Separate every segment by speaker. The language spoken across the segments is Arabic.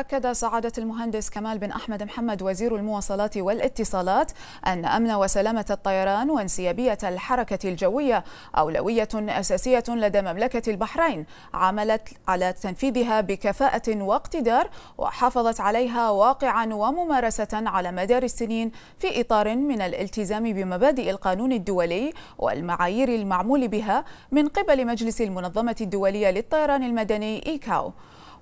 Speaker 1: أكد سعادة المهندس كمال بن أحمد محمد وزير المواصلات والاتصالات أن أمن وسلامة الطيران وانسيابية الحركة الجوية أولوية أساسية لدى مملكة البحرين عملت على تنفيذها بكفاءة واقتدار وحافظت عليها واقعا وممارسة على مدار السنين في إطار من الالتزام بمبادئ القانون الدولي والمعايير المعمول بها من قبل مجلس المنظمة الدولية للطيران المدني إيكاو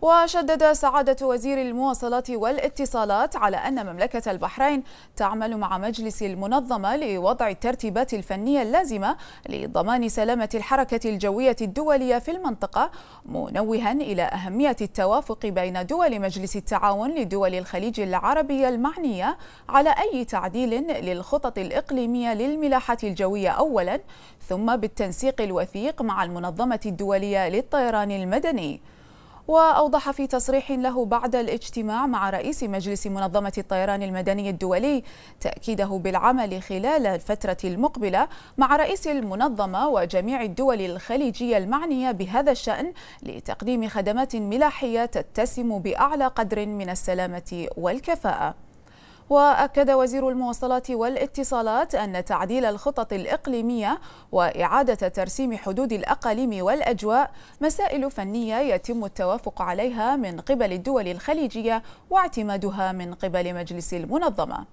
Speaker 1: وشدد سعادة وزير المواصلات والاتصالات على أن مملكة البحرين تعمل مع مجلس المنظمة لوضع الترتيبات الفنية اللازمة لضمان سلامة الحركة الجوية الدولية في المنطقة منوها إلى أهمية التوافق بين دول مجلس التعاون لدول الخليج العربية المعنية على أي تعديل للخطط الإقليمية للملاحة الجوية أولا ثم بالتنسيق الوثيق مع المنظمة الدولية للطيران المدني وأوضح في تصريح له بعد الاجتماع مع رئيس مجلس منظمة الطيران المدني الدولي تأكيده بالعمل خلال الفترة المقبلة مع رئيس المنظمة وجميع الدول الخليجية المعنية بهذا الشأن لتقديم خدمات ملاحية تتسم بأعلى قدر من السلامة والكفاءة وأكد وزير المواصلات والاتصالات أن تعديل الخطط الإقليمية وإعادة ترسيم حدود الأقاليم والأجواء مسائل فنية يتم التوافق عليها من قبل الدول الخليجية واعتمادها من قبل مجلس المنظمة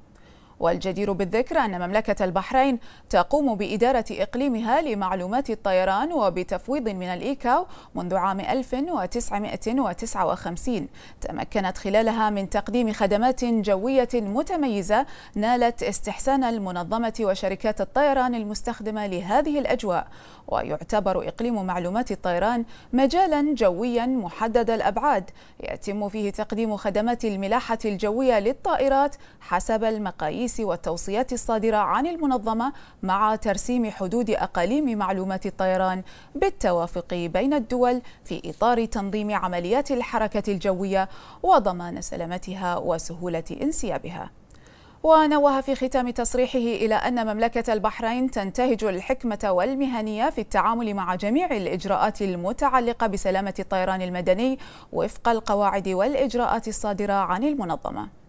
Speaker 1: والجدير بالذكر أن مملكة البحرين تقوم بإدارة إقليمها لمعلومات الطيران وبتفويض من الإيكاو منذ عام 1959 تمكنت خلالها من تقديم خدمات جوية متميزة نالت استحسان المنظمة وشركات الطيران المستخدمة لهذه الأجواء ويعتبر إقليم معلومات الطيران مجالا جويا محدد الأبعاد يتم فيه تقديم خدمات الملاحة الجوية للطائرات حسب المقاييس التاسيس والتوصيات الصادرة عن المنظمة مع ترسيم حدود أقاليم معلومات الطيران بالتوافق بين الدول في إطار تنظيم عمليات الحركة الجوية وضمان سلامتها وسهولة انسيابها ونوه في ختام تصريحه إلى أن مملكة البحرين تنتهج الحكمة والمهنية في التعامل مع جميع الإجراءات المتعلقة بسلامة الطيران المدني وفق القواعد والإجراءات الصادرة عن المنظمة